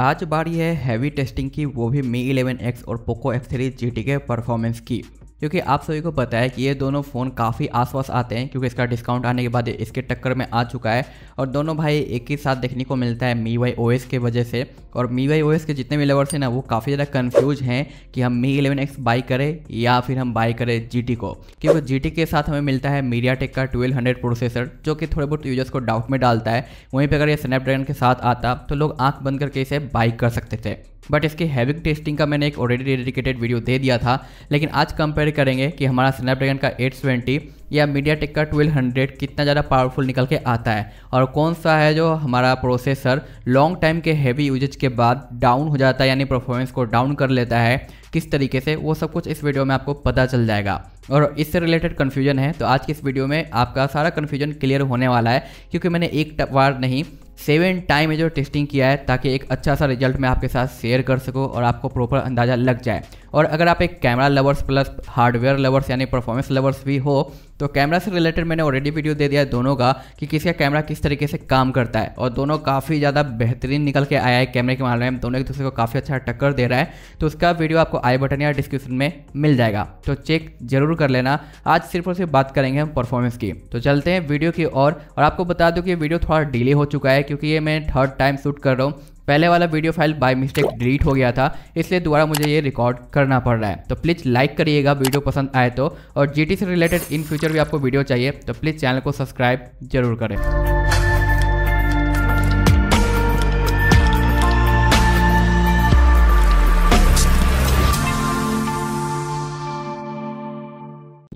आज बारी है हैवी टेस्टिंग की वो भी मी 11X और पोको F3 GT के परफॉर्मेंस की क्योंकि आप सभी को पता है कि ये दोनों फ़ोन काफ़ी आसपास आते हैं क्योंकि इसका डिस्काउंट आने के बाद इसके टक्कर में आ चुका है और दोनों भाई एक ही साथ देखने को मिलता है मी वाई ओ एस के वजह से और मी वाई ओ एस के जितने भी लवर्स हैं ना वो काफ़ी ज़्यादा कन्फ्यूज हैं कि हम मी इलेवन एक्स बाई करें या फिर हम बाई करें जी टी को क्योंकि जी टी के साथ हमें मिलता है मीडिया टेक का ट्वेल्व हंड्रेड प्रोसेसर जो कि थोड़े बहुत यूजर्स को डाउट में डालता है वहीं पर अगर ये स्नैपड्रैगन के साथ आता तो लोग आँख बंद करके इसे बाई कर सकते थे बट इसके हैविक टेस्टिंग का मैंने एक ऑलरेडी डेडिकेटेड वीडियो दे दिया था लेकिन आज कंपेयर करेंगे कि हमारा स्नैपड्रैगन का 820 या मीडिया टेक का 1200 कितना ज़्यादा पावरफुल निकल के आता है और कौन सा है जो हमारा प्रोसेसर लॉन्ग टाइम के हैवी यूजेज के बाद डाउन हो जाता है यानी परफॉर्मेंस को डाउन कर लेता है किस तरीके से वो सब कुछ इस वीडियो में आपको पता चल जाएगा और इससे रिलेटेड कन्फ्यूजन है तो आज की इस वीडियो में आपका सारा कन्फ्यूजन क्लियर होने वाला है क्योंकि मैंने एक बार नहीं सेवन टाइम जो टेस्टिंग किया है ताकि एक अच्छा सा रिजल्ट मैं आपके साथ शेयर कर सकूँ और आपको प्रॉपर अंदाज़ा लग जाए और अगर आप एक camera lovers plus hardware lovers यानी परफॉर्मेंस लवर्स भी हो तो कैमरा से रिलेटेड मैंने ऑलरेडी वीडियो दे दिया है दोनों का कि किसी का कैमरा किस तरीके से काम करता है और दोनों काफ़ी ज़्यादा बेहतरीन निकल के आया है कैमरे के मामले में दोनों एक दूसरे को काफ़ी अच्छा टक्कर दे रहा है तो उसका वीडियो आपको आई बटन या डिस्क्रिप्शन में मिल जाएगा तो चेक जरूर कर लेना आज सिर्फ और सिर्फ बात करेंगे हम परफॉर्मेंस की तो चलते हैं वीडियो की और, और आपको बता दूँ कि वीडियो थोड़ा डिले हो चुका है क्योंकि ये मैं थर्ड टाइम शूट कर रहा हूँ पहले वाला video file by mistake delete हो गया था इसलिए दोबारा मुझे ये रिकॉर्ड करना पड़ रहा है तो प्लीज़ लाइक करिएगा वीडियो पसंद आए तो और जीटी से रिलेटेड इन फ्यूचर भी आपको वीडियो चाहिए तो प्लीज़ चैनल को सब्सक्राइब जरूर करें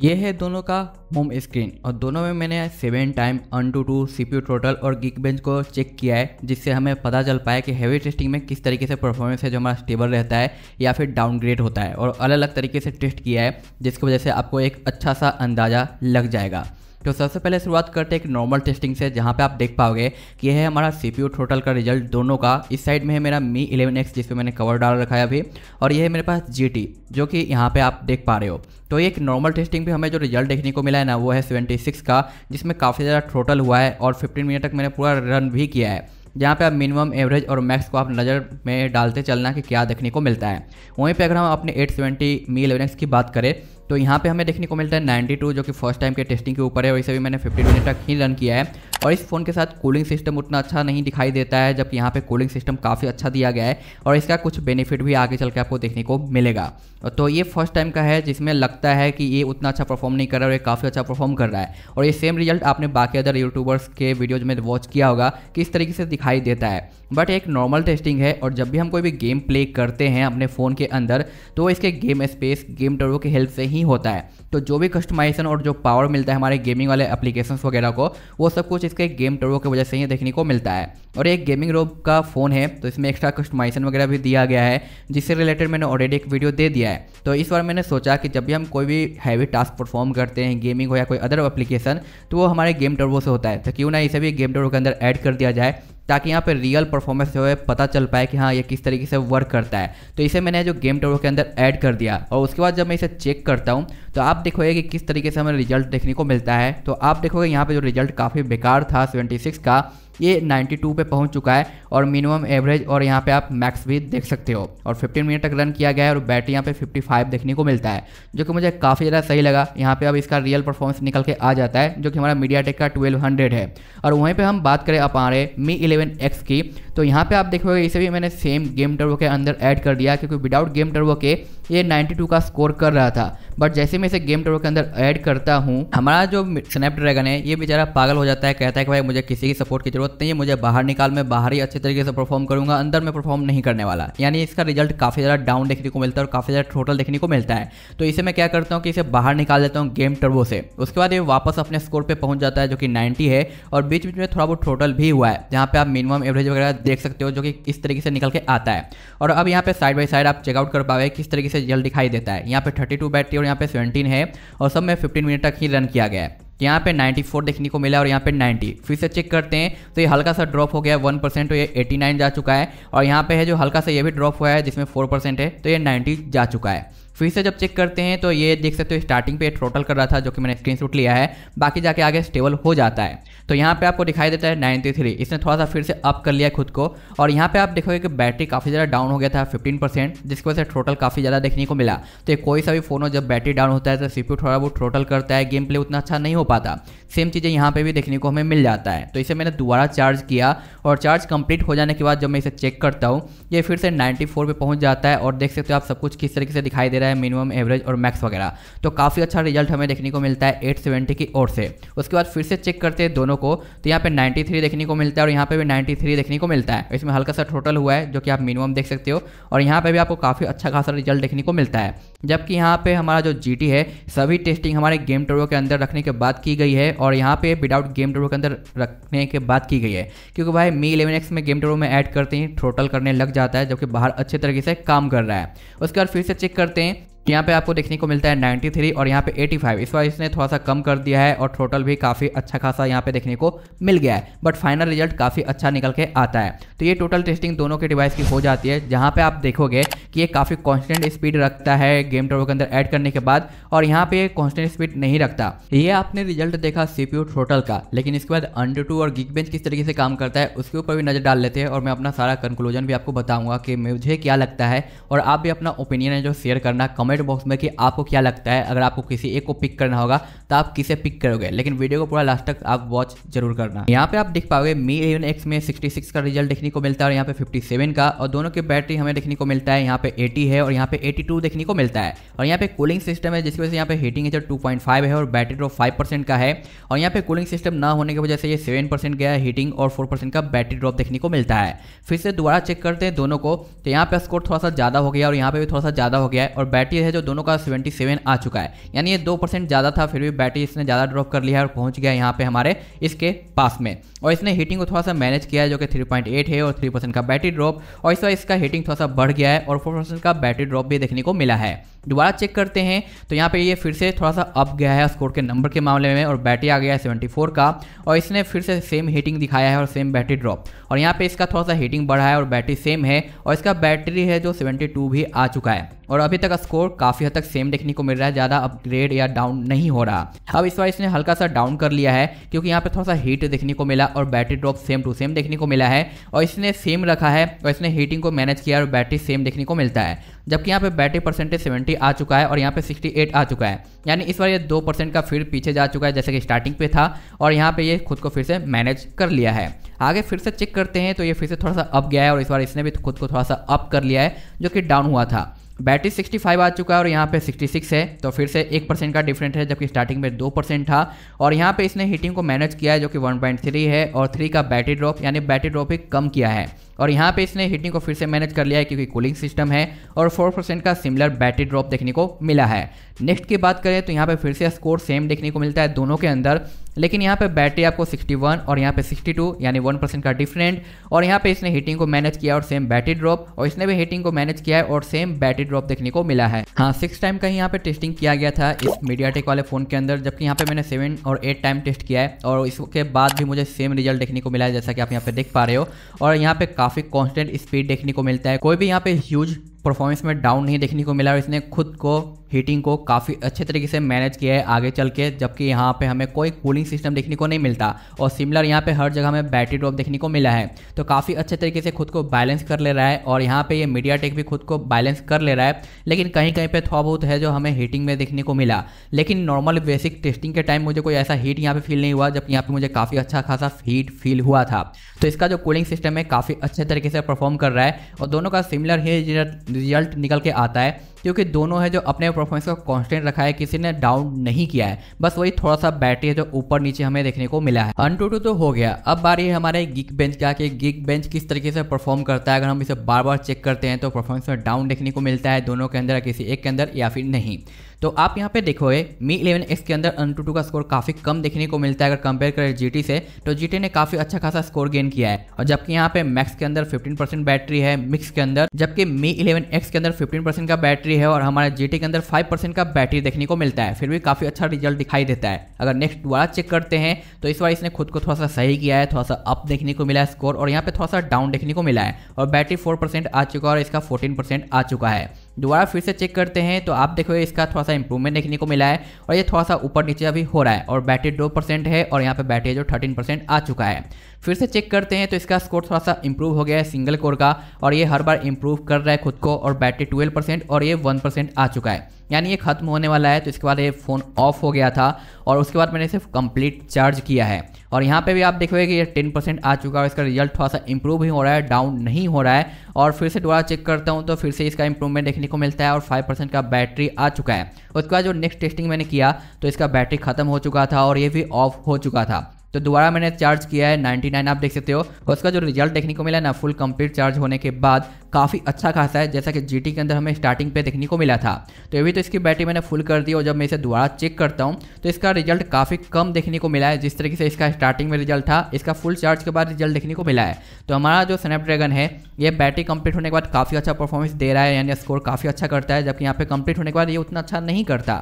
ये है दोनों का होम स्क्रीन और दोनों में मैंने seven time AnTuTu C P total और गिक बेंच को चेक किया है जिससे हमें पता चल पाया कि हैवी टेस्टिंग में किस तरीके से परफॉर्मेंस है जो हमारा स्टेबल रहता है या फिर डाउनग्रेड होता है और अलग अलग तरीके से टेस्ट किया है जिसकी वजह से आपको एक अच्छा सा अंदाज़ा लग जाएगा तो सबसे पहले शुरुआत करते हैं एक नॉर्मल टेस्टिंग से जहाँ पे आप देख पाओगे कि यह है हमारा सी पी टोटल का रिजल्ट दोनों का इस साइड में है मेरा मी इलेवन एक्स जिसमें मैंने कवर डाल रखा है अभी और यह है मेरे पास जी टी जो कि यहाँ पे आप देख पा रहे हो तो एक नॉर्मल टेस्टिंग पे हमें जो रिजल्ट देखने को मिला है ना वो है सिक्स का जिसमें काफ़ी ज़्यादा टोटल हुआ है और फिफ्टीन मिनट तक मैंने पूरा रन भी किया है जहाँ पे आप मिनिमम एवरेज और मैक्स को आप नज़र में डालते चलना कि क्या देखने को मिलता है वहीं पे अगर हम अपने 870 मी इलेवन की बात करें तो यहाँ पे हमें देखने को मिलता है 92 जो कि फर्स्ट टाइम के टेस्टिंग के ऊपर है और इसे भी मैंने 15 मिनट तक ही रन किया है और इस फ़ोन के साथ कूलिंग सिस्टम उतना अच्छा नहीं दिखाई देता है जबकि यहाँ पे कूलिंग सिस्टम काफ़ी अच्छा दिया गया है और इसका कुछ बेनिफिट भी आगे चल के आपको देखने को मिलेगा तो ये फर्स्ट टाइम का है जिसमें लगता है कि ये उतना अच्छा परफॉर्म नहीं कर रहा है और ये काफ़ी अच्छा परफॉर्म कर रहा है और ये सेम रिजल्ट आपने बाकी अदर यूट्यूबर्स के वीडियोज में वॉच किया होगा कि इस तरीके से दिखाई देता है बट एक नॉर्मल टेस्टिंग है और जब भी हम कोई भी गेम प्ले करते हैं अपने फ़ोन के अंदर तो इसके गेम स्पेस गेम टर्वो की हेल्प से नहीं होता है तो जो भी कस्टमाइजेशन और जो पावर मिलता है हमारे गेमिंग वाले एप्लीकेशन वगैरह को वो सब कुछ इसके गेम टरो की वजह से ही देखने को मिलता है और एक गेमिंग रोब का फ़ोन है तो इसमें एक्स्ट्रा कस्टमाइजेशन वगैरह भी दिया गया है जिससे रिलेटेड मैंने ऑलरेडी एक वीडियो दे दिया है तो इस बार मैंने सोचा कि जब भी हम कोई भी हैवी टास्क परफॉर्म करते हैं गेमिंग हो या कोई अदर एप्लीकेशन तो वो हमारे गेम टर्बो से होता है तो क्यों ना इसे भी गेम टर्बो के अंदर ऐड कर दिया जाए ताकि यहाँ पे रियल परफॉर्मेंस जो है पता चल पाए कि हाँ ये किस तरीके से वर्क करता है तो इसे मैंने जो गेम टेबल के अंदर ऐड कर दिया और उसके बाद जब मैं इसे चेक करता हूँ तो आप देखोगे कि किस तरीके से हमें रिजल्ट देखने को मिलता है तो आप देखोगे यहाँ पे जो रिजल्ट काफ़ी बेकार था सेवेंटी का ये 92 पे पहुंच चुका है और मिनिमम एवरेज और यहाँ पे आप मैक्स भी देख सकते हो और 15 मिनट तक रन किया गया है और बैटरी यहाँ पे 55 देखने को मिलता है जो कि मुझे काफ़ी ज़्यादा सही लगा यहाँ पे अब इसका रियल परफॉर्मेंस निकल के आ जाता है जो कि हमारा मीडिया का ट्वेल्व है और वहीं पर हम बात करें अपारे मी इलेवन की तो यहाँ पे आप देखोगे इसे भी मैंने सेम गेम टर्वो के अंदर ऐड कर दिया क्योंकि विदाउट गेम टर्वो के ये 92 का स्कोर कर रहा था बट जैसे मैं इसे गेम टर्वो के अंदर ऐड करता हूँ हमारा जो स्नैपड्रैगन है ये बेचारा पागल हो जाता है कहता है कि भाई मुझे किसी की सपोर्ट की जरूरत नहीं है मुझे बाहर निकाल मैं बाहर ही अच्छे तरीके से परफॉर्म करूंगा अंदर में परफॉर्म नहीं करने वाला यानी इसका रिजल्ट काफ़ी ज़्यादा डाउन देखने को मिलता है और काफ़ी ज़्यादा टोटल देखने को मिलता है तो इसे मैं क्या करता हूँ कि इसे बाहर निकाल देता हूँ गेम टर्वो से उसके बाद ये वापस अपने स्कोर पर पहुँच जाता है जो कि नाइन्टी है और बीच बीच में थोड़ा बहुत टोटल भी हुआ है जहाँ पे आप मिनिमम एवरेज वगैरह देख सकते हो जो कि किस तरीके से निकल के आता है और अब यहाँ पे साइड बाई साइड आप चेकआउट कर पाओगे किस तरीके से जल दिखाई देता है यहाँ पे 32 बैटरी और यहाँ पे 17 है और सब में 15 मिनट तक ही रन किया गया है यहाँ पे 94 देखने को मिला और यहाँ पे 90 फिर से चेक करते हैं तो ये हल्का सा ड्रॉप हो गया वन परसेंट तो ये 89 जा चुका है और यहाँ पे है जो हल्का सा ये भी ड्रॉप हुआ है जिसमें फोर परसेंट है तो ये 90 जा चुका है फिर से जब चेक करते हैं तो ये देख सकते हो स्टार्टिंग पे टोटल कर रहा था जो कि मैंने स्क्रीन लिया है बाकी जाके आगे स्टेबल हो जाता है तो यहाँ पे आपको दिखाई देता है थ्री इसने थोड़ा सा फिर से अप कर लिया खुद को और यहाँ पे आप देखोगे कि बैटरी काफ़ी ज़्यादा डाउन हो गया था फिफ्टीन परसेंट जिसकी वजह से टोटल काफ़ी ज़्यादा देखने को मिला तो ये कोई सा भी फ़ोन हो जब बैटरी डाउन होता है तो सीपी थोड़ा बहुत टोटल करता है गेम प्ले उतना अच्छा नहीं हो पाता सेम चीज़ें यहाँ पर भी देखने को हमें मिल जाता है तो इसे मैंने दोबारा चार्ज किया और चार्ज कंप्लीट हो जाने के बाद जब मैं इसे चेक करता हूँ ये फिर से नाइन्टी फोर पहुँच जाता है और देख सकते हो आप सब कुछ किस तरीके से दिखाई दे रहा है मिनिमम एवरेज और मैक्स वगैरह तो काफ़ी अच्छा रिजल्ट हमें देखने को मिलता है एट की ओर से उसके बाद फिर से चेक करते हैं दोनों दोनों को तो यहाँ पे 93 देखने को मिलता है और यहाँ पे भी 93 देखने को मिलता है इसमें हल्का सा टोटल हुआ है जो कि आप मिनिमम देख सकते हो और यहाँ पे भी आपको काफ़ी अच्छा खासा रिजल्ट देखने को मिलता है जबकि यहाँ पे हमारा जो जी है सभी टेस्टिंग हमारे गेम टोरो के अंदर रखने के बाद की गई है और यहाँ पे विदाउट गेम टोरो के अंदर रखने के बाद की गई है क्योंकि भाई मी इलेवन में गेम टोरो में ऐड करते ही टोटल करने लग जाता है जबकि बाहर अच्छे तरीके से काम कर रहा है उसके बाद फिर से चेक करते हैं तो यहाँ पे आपको देखने को मिलता है 93 और यहाँ पे 85 इस बार इसने थोड़ा सा कम कर दिया है और टोटल भी काफ़ी अच्छा खासा यहाँ पे देखने को मिल गया है बट फाइनल रिजल्ट काफ़ी अच्छा निकल के आता है तो ये टोटल टेस्टिंग दोनों के डिवाइस की हो जाती है जहाँ पे आप देखोगे कि ये काफ़ी कॉन्स्टेंट स्पीड रखता है गेम टोटल के अंदर एड करने के बाद और यहाँ पे कॉन्स्टेंट स्पीड नहीं रखता ये आपने रिजल्ट देखा सीपीयू टोटल का लेकिन इसके बाद अंडर टू और गिग बेंच किस तरीके से काम करता है उसके ऊपर भी नज़र डाल लेते हैं और मैं अपना सारा कंक्लूजन भी आपको बताऊंगा कि मुझे क्या लगता है और आप भी अपना ओपिनियन है जो शेयर करना कमेंट कमेंट बॉक्स में कि आपको क्या लगता है अगर आपको किसी एक को पिक करना होगा तो आप किसे पिक करोगे लेकिन वीडियो को पूरा लास्ट तक आप वॉच जरूर करना यहाँ पे आप देख पाओगे मी एवन एक्स में 66 का रिजल्ट देखने को मिलता है और यहाँ पे 57 का और दोनों की बैटरी हमें देखने को मिलता है यहाँ पे एटी है और यहाँ पे 82 देखने को मिलता है और यहाँ पे कूलिंग सिस्टम है जिसकी वजह से यहाँ पे हीटिंग एचर टू है और बैटरी ड्रॉप फाइव का है और यहाँ पे कूलिंग सिस्टम ना होने की वजह से ये सेवन गया हीटिंग और फोर का बैटरी ड्रॉप देखने को मिलता है फिर से दोबारा चेक करते हैं दोनों को तो यहाँ पे स्कोर थोड़ा सा ज़्यादा हो गया और यहाँ पे भी थोड़ा सा ज़्यादा हो गया है और बैटरी है जो दोनों का 77 आ चुका है यानी ये दो परसेंट ज़्यादा था फिर भी बैटरी इसने ज़्यादा ड्रॉप कर लिया है और पहुंच गया यहाँ पे हमारे इसके पास में और इसने हीटिंग को थोड़ा सा मैनेज किया है जो कि 3.8 है और 3 परसेंट का बैटरी ड्रॉप और इस बार इसका हीटिंग थोड़ा सा बढ़ गया है और 4 परसेंट का बैटरी ड्रॉप भी देखने को मिला है दोबारा चेक करते हैं तो यहाँ पे ये फिर से थोड़ा सा अप गया है स्कोर के नंबर के मामले में और बैटरी आ गया है फोर का और इसने फिर से सेम हीटिंग दिखाया है और सेम बैटरी ड्रॉप और यहाँ पे इसका थोड़ा सा हीटिंग बढ़ा है और बैटरी सेम है और इसका बैटरी है जो 72 भी आ चुका है और अभी तक स्कोर काफ़ी हद तक सेम देखने को मिल रहा है ज़्यादा अपग्रेड या डाउन नहीं हो रहा अब इस बार इसने हल्का सा डाउन कर लिया है क्योंकि यहाँ पे थोड़ा सा हीट देखने को मिला और battery drop same to same देखने को मिला है और इसने सेम रखा है और इसने हीटिंग को मैनेज किया और बैटरी सेम देखने को मिलता है जबकि यहाँ पे बैटरी परसेंटेज सेवेंटी फिफ्टी आ चुका है और यहाँ पे सिक्सटी एट आ चुका है यानी इस बार ये दो परसेंट का फिर पीछे जा चुका है जैसे कि स्टार्टिंग पे था और यहाँ पे ये खुद को फिर से मैनेज कर लिया है आगे फिर से चेक करते हैं तो ये फिर से थोड़ा सा अप गया है और इस बार इसने भी खुद को थोड़ा सा अप कर लिया है जो कि डाउन हुआ था बैटरी 65 आ चुका है और यहाँ पे 66 है तो फिर से एक परसेंट का डिफरेंट है जबकि स्टार्टिंग में दो परसेंट था और यहाँ पे इसने हीटिंग को मैनेज किया है जो कि 1.3 है और 3 का बैटरी ड्रॉप यानी बैटरी ड्रॉप ही कम किया है और यहाँ पे इसने हीटिंग को फिर से मैनेज कर लिया है क्योंकि कूलिंग सिस्टम है और फोर का सिमिलर बैटरी ड्रॉप देखने को मिला है नेक्स्ट की बात करें तो यहाँ पर फिर से स्कोर सेम देखने को मिलता है दोनों के अंदर लेकिन यहाँ पे बैटरी आपको 61 और यहाँ पे 62 यानी 1 परसेंट का डिफरेंट और यहाँ पे इसने हीटिंग को मैनेज किया और सेम बैटरी ड्रॉप और इसने भी हीटिंग को मैनेज किया है और सेम बैटरी ड्रॉप देखने को मिला है हाँ सिक्स टाइम का ही यहाँ पे टेस्टिंग किया गया था इस मीडिया टेक वाले फोन के अंदर जबकि यहाँ पे मैंने सेवन और एट टाइम टेस्ट किया है और इसके बाद भी मुझे सेम रिजल्ट देखने को मिला है जैसा कि आप यहाँ पे देख पा रहे हो और यहाँ पे काफी कॉन्स्टेंट स्पीड देखने को मिलता है कोई भी यहाँ पे ह्यूज परफॉर्मेंस में डाउन नहीं देखने को मिला और इसने खुद को हीटिंग को काफ़ी अच्छे तरीके से मैनेज किया है आगे चल के जबकि यहाँ पे हमें कोई कूलिंग सिस्टम देखने को नहीं मिलता और सिमिलर यहाँ पे हर जगह हमें बैटरी ड्रॉप देखने को मिला है तो काफ़ी अच्छे तरीके से खुद को बैलेंस कर ले रहा है और यहाँ पे ये मीडिया टेक भी खुद को बैलेंस कर ले रहा है लेकिन कहीं कहीं पर थोड़ा बहुत है जो हमें हीटिंग में देखने को मिला लेकिन नॉर्मल बेसिक टेस्टिंग के टाइम मुझे कोई ऐसा हीट यहाँ पर फील नहीं हुआ जबकि यहाँ पर मुझे काफ़ी अच्छा खासा हीट फील हुआ था तो इसका जो कूलिंग सिस्टम है काफ़ी अच्छे तरीके से परफॉर्म कर रहा है और दोनों का सिमिलर ही रिजल्ट निकल के आता है क्योंकि दोनों है जो अपने परफॉर्मेंस को कॉन्स्टेंट रखा है किसी ने डाउन नहीं किया है बस वही थोड़ा सा बैटरी है जो ऊपर नीचे हमें देखने को मिला है अन टू टू तो हो गया अब बारी है हमारे गिग बेंच का कि गिग बेंच किस तरीके से परफॉर्म करता है अगर हम इसे बार बार चेक करते हैं तो परफॉर्मेंस में डाउन देखने को मिलता है दोनों के अंदर किसी एक के अंदर या फिर नहीं तो आप यहाँ पे देखोगे मी इलेवन एक्स के अंदर अन टू का स्कोर काफ़ी कम देखने को मिलता है अगर कंपेयर करें जी से तो जी ने काफ़ी अच्छा खासा स्कोर गेन किया है और जबकि यहाँ पे मैक्स के अंदर 15% बैटरी है मिक्स के अंदर जबकि मी इलेवन एक्स के अंदर 15% का बैटरी है और हमारे जी के अंदर 5% का बैटरी देखने को मिलता है फिर भी काफ़ी अच्छा रिजल्ट दिखाई देता है अगर नेक्स्ट दोबारा चेक करते हैं तो इस बार इसने खुद को थोड़ा सा सही किया है थोड़ा सा अप देखने को मिला है स्कोर और यहाँ पे थोड़ा सा डाउन देखने को मिला है और बैटरी फोर आ चुका है और इसका फोर्टीन आ चुका है दोबारा फिर से चेक करते हैं तो आप देखोगे इसका थोड़ा सा इंप्रूवमेंट देखने को मिला है और ये थोड़ा सा ऊपर नीचे अभी हो रहा है और बैटरी दो परसेंट है और यहाँ पे बैटरी जो थर्टीन परसेंट आ चुका है फिर से चेक करते हैं तो इसका स्कोर थोड़ा सा इंप्रूव हो गया है सिंगल कोर का और ये हर बार इंप्रूव कर रहा है खुद को और बैटरी ट्वेल्व परसेंट और ये वन परसेंट आ चुका है यानी ये खत्म होने वाला है तो इसके बाद ये फ़ोन ऑफ हो गया था और उसके बाद मैंने इसे कंप्लीट चार्ज किया है और यहाँ पे भी आप देखोगे कि ये टेन परसेंट आ चुका है इसका रिजल्ट थोड़ा सा इंप्रूव ही हो रहा है डाउन नहीं हो रहा है और फिर से दोबारा चेक करता हूँ तो फिर से इसका इंप्रूवमेंट देखने को मिलता है और फाइव परसेंट का बैटरी आ चुका है उसके बाद जो नेक्स्ट टेस्टिंग मैंने किया तो इसका बैटरी खत्म हो चुका था और ये भी ऑफ हो चुका था तो दोबारा मैंने चार्ज किया है 99 आप देख सकते हो उसका जो रिजल्ट देखने को मिला ना फुल कंप्लीट चार्ज होने के बाद काफ़ी अच्छा खासा है जैसा कि जी के अंदर हमें स्टार्टिंग पे देखने को मिला था तो अभी तो इसकी बैटरी मैंने फुल कर दी और जब मैं इसे दोबारा चेक करता हूँ तो इसका रिजल्ट काफ़ी कम देखने को मिला है जिस तरीके से इसका स्टार्टिंग में रिजल्ट था इसका फुल चार्ज के बाद रिजल्ट देखने को मिला है तो हमारा जो स्नैपड्रैगन है ये बैटरी कंप्लीट होने के बाद काफ़ी अच्छा परफॉर्मेंस दे रहा है यानी स्कोर काफ़ी अच्छा करता है जबकि यहाँ पे कंप्लीट होने के बाद ये उतना अच्छा नहीं करता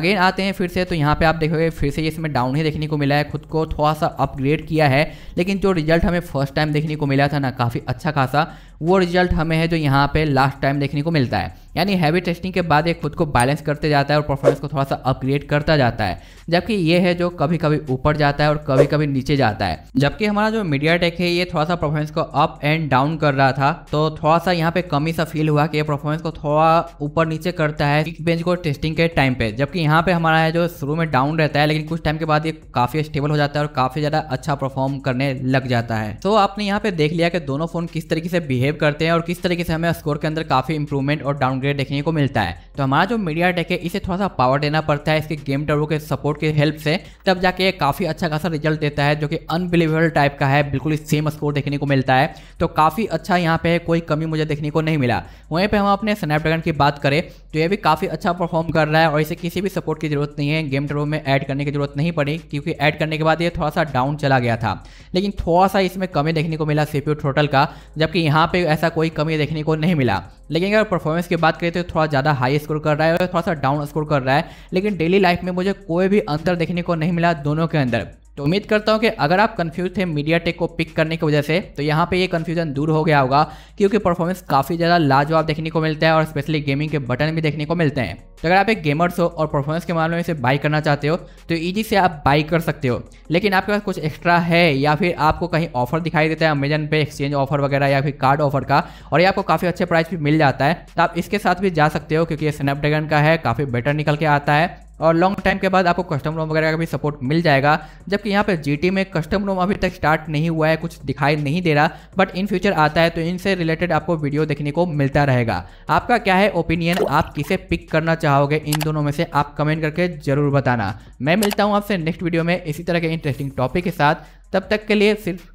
अगेन आते हैं फिर से तो यहाँ पे आप देखोगे फिर से इसमें डाउन ही देखने को मिला है खुद को थोड़ा सा अपग्रेड किया है लेकिन जो रिजल्ट हमें फर्स्ट टाइम देखने को मिला था ना काफ़ी अच्छा खासा वो रिजल्ट हमें है जो यहाँ पे लास्ट टाइम देखने को मिलता है यानी हैवी टेस्टिंग के बाद ये खुद को बैलेंस करते जाता है और परफॉर्मेंस को थोड़ा सा अपग्रेड करता जाता है जबकि ये है जो कभी कभी ऊपर जाता है और कभी कभी नीचे जाता है जबकि हमारा जो मीडिया टेक है ये थोड़ा सा परफॉर्मेंस को अप एंड डाउन कर रहा था तो थोड़ा सा यहाँ पे कमी सा फील हुआ कि ये परफॉर्मेंस को थोड़ा ऊपर नीचे करता है बेंच को टेस्टिंग के टाइम पे जबकि यहाँ पे हमारा है जो शुरू में डाउन रहता है लेकिन कुछ टाइम के बाद ये काफ़ी स्टेबल हो जाता है और काफ़ी ज़्यादा अच्छा परफॉर्म करने लग जाता है तो आपने यहाँ पे देख लिया कि दोनों फ़ोन किस तरीके से बिहेव बिहेव करते हैं और किस तरीके से हमें स्कोर के अंदर काफ़ी इंप्रूवमेंट और डाउनग्रेड देखने को मिलता है तो हमारा जो मीडिया टेक है इसे थोड़ा सा पावर देना पड़ता है इसके गेम टर्व के सपोर्ट के हेल्प से तब जाके काफ़ी अच्छा खासा रिजल्ट देता है जो कि अनबिलीवेबल टाइप का है बिल्कुल सेम स्कोर देखने को मिलता है तो काफ़ी अच्छा यहाँ पे कोई कमी मुझे देखने को नहीं मिला वहीं पर हम अपने स्नैपड्रैगन की बात करें तो ये भी काफ़ी अच्छा परफॉर्म कर रहा है और इसे किसी भी सपोर्ट की जरूरत नहीं है गेम टर्व में ऐड करने की जरूरत नहीं पड़ी क्योंकि ऐड करने के बाद ये थोड़ा सा डाउन चला गया था लेकिन थोड़ा सा इसमें कमी देखने को मिला सीपीयू टोटल का जबकि यहाँ पे पे ऐसा कोई कमी देखने को नहीं मिला लेकिन अगर परफॉर्मेंस की बात करें तो थोड़ा ज़्यादा हाई स्कोर कर रहा है और थोड़ा सा डाउन स्कोर कर रहा है लेकिन डेली लाइफ में मुझे कोई भी अंतर देखने को नहीं मिला दोनों के अंदर तो उम्मीद करता हूँ कि अगर आप कन्फ्यूज थे मीडिया टेक को पिक करने की वजह से तो यहाँ पे ये कन्फ्यूजन दूर हो गया होगा क्योंकि परफॉर्मेंस काफ़ी ज़्यादा लाजवाब देखने को मिलता है और स्पेशली गेमिंग के बटन भी देखने को मिलते हैं तो अगर आप एक गेमर्स हो और परफॉर्मेंस के मामले में इसे बाई करना चाहते हो तो ईजी से आप बाई कर सकते हो लेकिन आपके पास कुछ एक्स्ट्रा है या फिर आपको कहीं ऑफर दिखाई देता है अमेजन पे एक्सचेंज ऑफर वगैरह या फिर कार्ड ऑफर का और ये आपको काफ़ी अच्छे प्राइस भी मिल जाता है तो आप इसके साथ भी जा सकते हो क्योंकि ये स्नैपड्रैगन का है काफ़ी बेटर निकल के आता है और लॉन्ग टाइम के बाद आपको कस्टम रोम वगैरह का भी सपोर्ट मिल जाएगा जबकि यहाँ पे जी में कस्टम रोम अभी तक स्टार्ट नहीं हुआ है कुछ दिखाई नहीं दे रहा बट इन फ्यूचर आता है तो इनसे रिलेटेड आपको वीडियो देखने को मिलता रहेगा आपका क्या है ओपिनियन आप किसे पिक करना चाहोगे इन दोनों में से आप कमेंट करके जरूर बताना मैं मिलता हूँ आपसे नेक्स्ट वीडियो में इसी तरह के इंटरेस्टिंग टॉपिक के साथ तब तक के लिए सिर्फ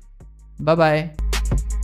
बाय